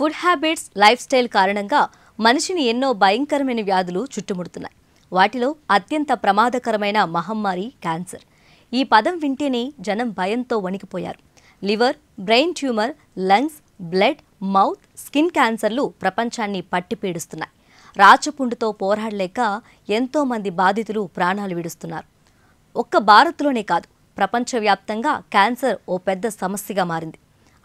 food habits life style కారణంగా మనిషిని ఎన్నో భయంకరమైన వ్యాధులు చుట్టుముడుతున్నాయి వాటిలో అత్యంత ప్రమాదకరమైన మహమ్మారి క్యాన్సర్ ఈ పదం వింటేనే జనం భయంతో వణికిపోయారు liver brain tumour lungs blood mouth skin క్యాన్సర్లు ప్రపంచాన్ని పట్టిపీడుస్తున్నాయి రాచపుండుతో పోరాడలేక ఎంతోమంది బాధితులు ప్రాణాలు విడుస్తున్నారు ఒక్క భారత్లోనే కాదు ప్రపంచవ్యాప్తంగా క్యాన్సర్ ఓ పెద్ద సమస్యగా మారింది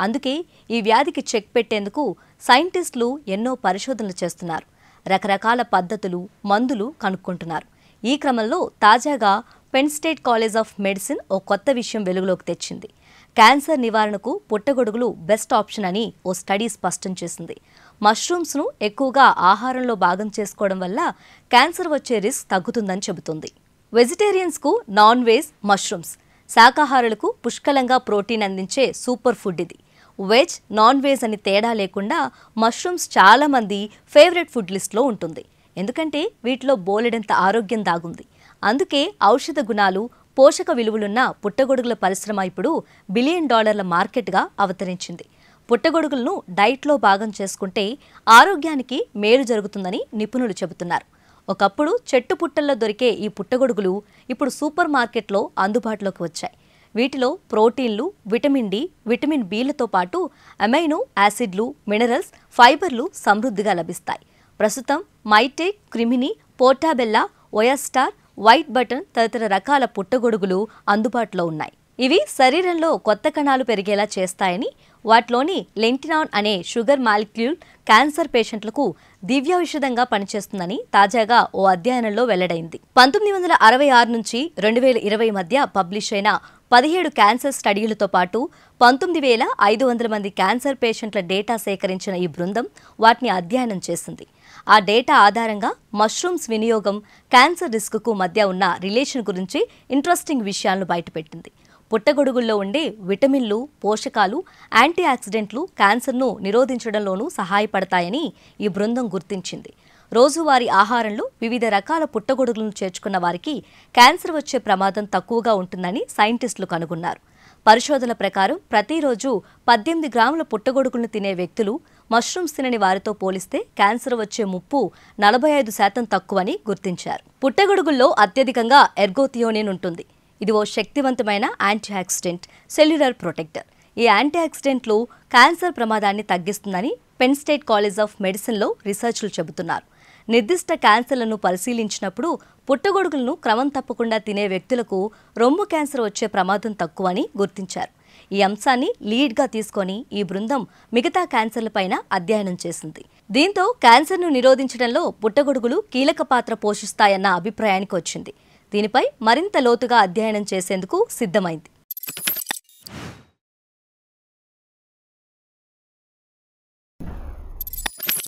అందుకే ఈ వ్యాధికి చెక్ పెట్టేందుకు సైంటిస్టులు ఎన్నో పరిశోధనలు చేస్తున్నారు రకరకాల పద్ధతులు మందులు కనుక్కుంటున్నారు ఈ క్రమంలో తాజాగా Penn State College of Medicine ఓ కొత్త విషయం వెలుగులోకి తెచ్చింది క్యాన్సర్ నివారణకు పుట్టగొడుగులు బెస్ట్ ఆప్షన్ అని ఓ స్టడీ స్పష్టం చేసింది మష్రూమ్స్ను ఎక్కువగా ఆహారంలో భాగం చేసుకోవడం వల్ల క్యాన్సర్ వచ్చే రిస్క్ తగ్గుతుందని చెబుతుంది వెజిటేరియన్స్కు నాన్ వెజ్ మష్రూమ్స్ శాకాహారులకు పుష్కలంగా ప్రోటీన్ అందించే సూపర్ ఫుడ్ ఇది వెజ్ నాన్ వెజ్ అని తేడా లేకుండా మష్రూమ్స్ చాలామంది ఫేవరెట్ ఫుడ్ లిస్ట్లో ఉంటుంది ఎందుకంటే వీటిలో బోలెడంత ఆరోగ్యం దాగుంది అందుకే ఔషధ గుణాలు పోషక విలువలున్న పుట్టగొడుగుల పరిశ్రమ ఇప్పుడు బిలియన్ డాలర్ల మార్కెట్గా అవతరించింది పుట్టగొడుగులను డైట్లో భాగం చేసుకుంటే ఆరోగ్యానికి మేలు జరుగుతుందని నిపుణులు చెబుతున్నారు ఒకప్పుడు చెట్టు పుట్టల్లో దొరికే ఈ పుట్టగొడుగులు ఇప్పుడు సూపర్ మార్కెట్లో అందుబాటులోకి వచ్చాయి వీటిలో ప్రోటీన్లు విటమిన్ డి విటమిన్ బిలతో పాటు అమైనో యాసిడ్లు మినరల్స్ ఫైబర్లు సమృద్ధిగా లభిస్తాయి ప్రస్తుతం మైటేక్ క్రిమిని పోర్టాబెల్లా ఒయాస్టార్ వైట్ బటన్ తదితర రకాల పుట్టగొడుగులు అందుబాటులో ఉన్నాయి ఇవి శరీరంలో కొత్త కణాలు పెరిగేలా చేస్తాయని వాటిలోని లెంటినాన్ అనే షుగర్ మాలిక్యూల్ క్యాన్సర్ పేషెంట్లకు దివ్యావిషదంగా పనిచేస్తుందని తాజాగా ఓ అధ్యయనంలో వెల్లడైంది పంతొమ్మిది వందల అరవై ఆరు నుంచి రెండు వేల ఇరవై మధ్య పబ్లిష్ అయిన పదిహేడు క్యాన్సర్ స్టడీలతో పాటు పంతొమ్మిది వేల ఐదు వందల మంది క్యాన్సర్ పేషెంట్ల డేటా సేకరించిన ఈ బృందం వాటిని అధ్యయనం చేసింది ఆ డేటా ఆధారంగా మష్రూమ్స్ వినియోగం క్యాన్సర్ రిస్క్కు మధ్య ఉన్న రిలేషన్ గురించి ఇంట్రెస్టింగ్ విషయాలను బయటపెట్టింది పుట్టగొడుగుల్లో ఉండే విటమిన్లు పోషకాలు యాంటీ ఆక్సిడెంట్లు క్యాన్సర్ను నిరోధించడంలోనూ సహాయపడతాయని ఈ బృందం గుర్తించింది రోజువారీ ఆహారంలో వివిధ రకాల పుట్టగొడుగులను చేర్చుకున్న వారికి క్యాన్సర్ వచ్చే ప్రమాదం తక్కువగా ఉంటుందని సైంటిస్టులు కనుగొన్నారు పరిశోధనల ప్రకారం ప్రతిరోజు పద్దెనిమిది గ్రాముల పుట్టగొడుగులను తినే వ్యక్తులు మష్రూమ్స్ తినని వారితో పోలిస్తే క్యాన్సర్ వచ్చే ముప్పు నలభై ఐదు శాతం తక్కువని గుర్తించారు పుట్టగొడుగుల్లో అత్యధికంగా ఎర్గోథియోనిన్ ఉంటుంది ఇది ఓ శక్తివంతమైన యాంటీ ఆక్సిడెంట్ సెల్యులర్ ప్రొటెక్టర్ ఈ యాంటీ ఆక్సిడెంట్లు క్యాన్సర్ ప్రమాదాన్ని తగ్గిస్తుందని పెన్ స్టేట్ కాలేజ్ ఆఫ్ మెడిసిన్లో రీసెర్చ్లు చెబుతున్నారు నిర్దిష్ట క్యాన్సర్లను పరిశీలించినప్పుడు పుట్టగొడుగులను క్రమం తప్పకుండా తినే వ్యక్తులకు రొమ్ము క్యాన్సర్ వచ్చే ప్రమాదం తక్కువని గుర్తించారు ఈ అంశాన్ని లీడ్గా తీసుకొని ఈ బృందం మిగతా క్యాన్సర్లపైన అధ్యయనం చేసింది దీంతో క్యాన్సర్ను నిరోధించడంలో పుట్టగొడుగులు కీలక పాత్ర పోషిస్తాయన్న అభిప్రాయానికి వచ్చింది దీనిపై మరింత లోతుగా అధ్యయనం చేసేందుకు సిద్ధమైంది